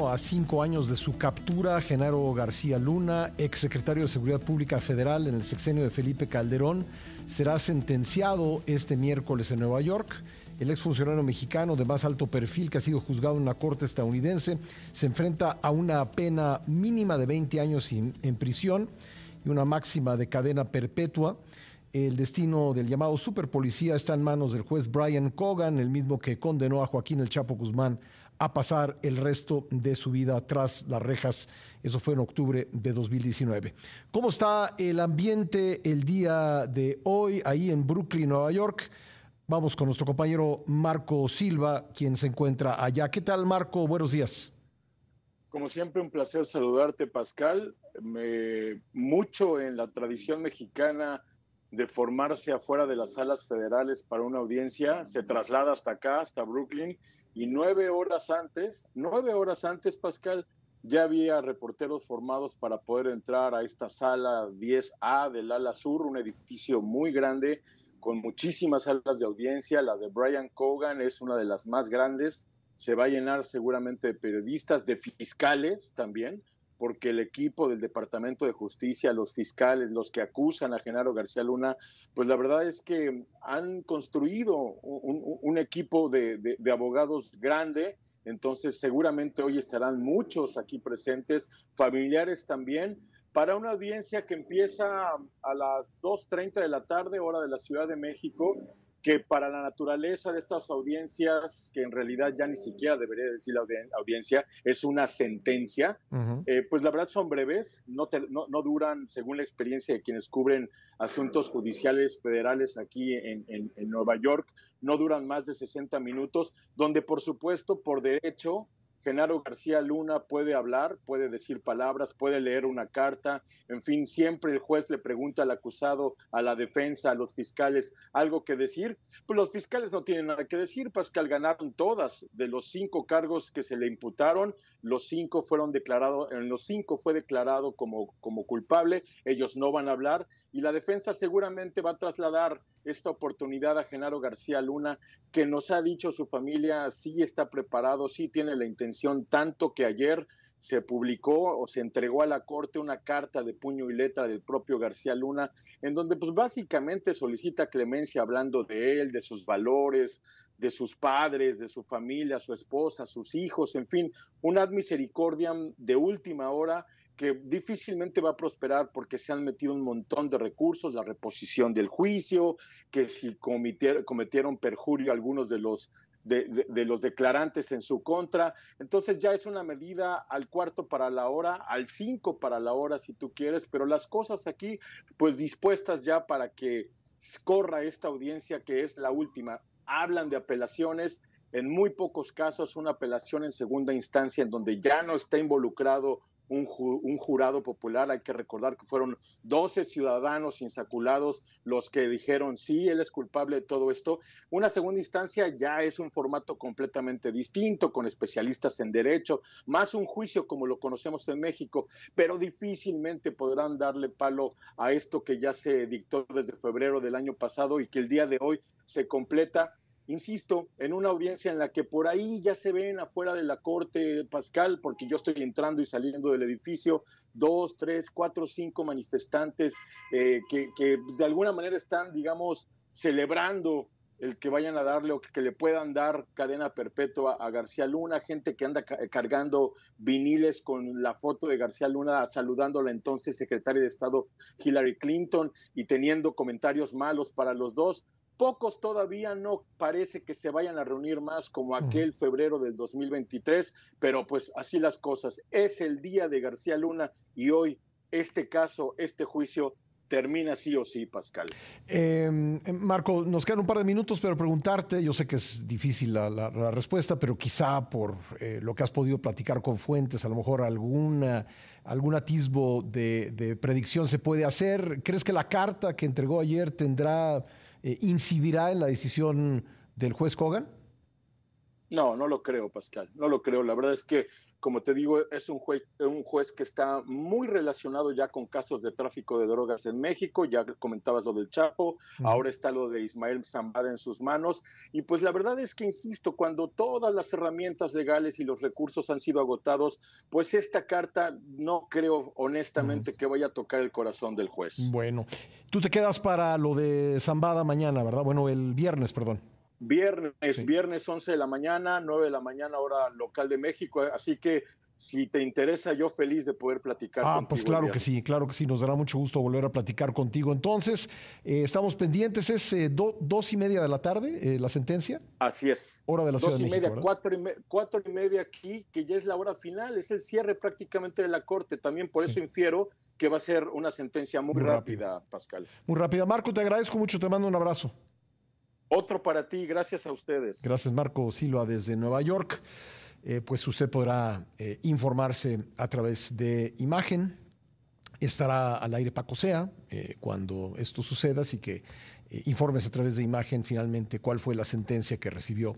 A cinco años de su captura, Genaro García Luna, exsecretario de Seguridad Pública Federal en el sexenio de Felipe Calderón, será sentenciado este miércoles en Nueva York. El exfuncionario mexicano de más alto perfil que ha sido juzgado en una corte estadounidense se enfrenta a una pena mínima de 20 años en prisión y una máxima de cadena perpetua. El destino del llamado superpolicía está en manos del juez Brian Cogan, el mismo que condenó a Joaquín El Chapo Guzmán a pasar el resto de su vida tras las rejas. Eso fue en octubre de 2019. ¿Cómo está el ambiente el día de hoy ahí en Brooklyn, Nueva York? Vamos con nuestro compañero Marco Silva, quien se encuentra allá. ¿Qué tal, Marco? Buenos días. Como siempre, un placer saludarte, Pascal. Me, mucho en la tradición mexicana de formarse afuera de las salas federales para una audiencia, se traslada hasta acá, hasta Brooklyn, y nueve horas antes, nueve horas antes, Pascal, ya había reporteros formados para poder entrar a esta sala 10A del ala sur, un edificio muy grande con muchísimas salas de audiencia. La de Brian Cogan es una de las más grandes. Se va a llenar seguramente de periodistas, de fiscales también porque el equipo del Departamento de Justicia, los fiscales, los que acusan a Genaro García Luna, pues la verdad es que han construido un, equipo de, de, abogados grande, entonces seguramente hoy estarán muchos aquí presentes, familiares también, para una audiencia que empieza a las 2.30 de la tarde, hora de la Ciudad de México, que para la naturaleza de estas audiencias, que en realidad ya ni siquiera debería decir la audiencia, es una sentencia, eh, pues la verdad son breves, no, no, duran, según la experiencia de quienes cubren asuntos judiciales federales aquí en, en Nueva York, no duran más de 60 minutos, donde por supuesto, por derecho, Genaro García Luna puede hablar, puede decir palabras, puede leer una carta, en fin, siempre el juez le pregunta al acusado, a la defensa, a los fiscales, algo que decir. Pues los fiscales no tienen nada que decir, Pascal ganaron todas de los cinco cargos que se le imputaron, los cinco fueron declarados, en eh, los cinco fue declarado como, como culpable, ellos no van a hablar y la defensa seguramente va a trasladar esta oportunidad a Genaro García Luna, que nos ha dicho su familia, sí está preparado, sí tiene la intención tanto que ayer se publicó o se entregó a la Corte una carta de puño y letra del propio García Luna, en donde pues básicamente solicita clemencia hablando de él, de sus valores, de sus padres, de su familia, su esposa, sus hijos, en fin, una misericordia de última hora que difícilmente va a prosperar porque se han metido un montón de recursos, la reposición del juicio, que si cometieron perjurio algunos de los de, los declarantes en su contra. Entonces ya es una medida al cuarto para la hora, al cinco para la hora si tú quieres, pero las cosas aquí pues dispuestas ya para que corra esta audiencia que es la última. Hablan de apelaciones, en muy pocos casos una apelación en segunda instancia en donde ya no está involucrado un, un, jurado popular. Hay que recordar que fueron 12 ciudadanos insaculados los que dijeron sí, él es culpable de todo esto. Una segunda instancia ya es un formato completamente distinto, con especialistas en derecho, más un juicio como lo conocemos en México, pero difícilmente podrán darle palo a esto que ya se dictó desde febrero del año pasado y que el día de hoy se completa insisto, en una audiencia en la que por ahí ya se ven afuera de la corte, Pascal, porque yo estoy entrando y saliendo del edificio, dos, tres, cuatro, cinco manifestantes eh, que, que, de alguna manera están, digamos, celebrando el que vayan a darle o que le puedan dar cadena perpetua a García Luna, gente que anda cargando viniles con la foto de García Luna saludando a la entonces secretaria de Estado Hillary Clinton y teniendo comentarios malos para los dos. Pocos todavía no parece que se vayan a reunir más como aquel febrero del 2023, pero pues así las cosas. Es el día de García Luna y hoy este caso, este juicio termina sí o sí, Pascal. Em, em, Marco, nos quedan un par de minutos, pero preguntarte, yo sé que es difícil la, respuesta, pero quizá por eh, lo que has podido platicar con fuentes, a lo mejor alguna, algún atisbo de predicción se puede hacer. ¿Crees que la carta que entregó ayer tendrá eh, incidirá en la decisión del juez Kogan? No, no lo creo, Pascal, no lo creo. La verdad es que, como te digo, es un juez, un juez que está muy relacionado ya con casos de tráfico de drogas en México, ya comentabas lo del Chapo, ahora está lo de Ismael Zambada en sus manos, y pues la verdad es que, insisto, cuando todas las herramientas legales y los recursos han sido agotados, pues esta carta no creo honestamente que vaya a tocar el corazón del juez. Bueno, tú te quedas para lo de Zambada mañana, ¿verdad? Bueno, el viernes, perdón. Viernes, viernes 11 de la mañana, 9 de la mañana, hora local de México. Así que si te interesa, yo feliz de poder platicar. Ah, pues claro que sí, claro que sí, nos dará mucho gusto volver a platicar contigo. Entonces, eh, estamos pendientes, es eh, dos y media de la tarde eh, la sentencia. Así es. Hora de la dos Ciudad y de media, cuatro y, cuatro y, media aquí, que ya es la hora final, es el cierre prácticamente de la corte. También por eso infiero que va a ser una sentencia muy, rápida, Pascal. Muy rápida. Marco, te agradezco mucho, te mando un abrazo. Otro para ti, gracias a ustedes. Gracias, Marco Silva, desde Nueva York. Eh, pues usted podrá eh, informarse a través de imagen. Estará al aire Paco Sea eh, cuando esto suceda, así que informes a través de imagen finalmente cuál fue la sentencia que recibió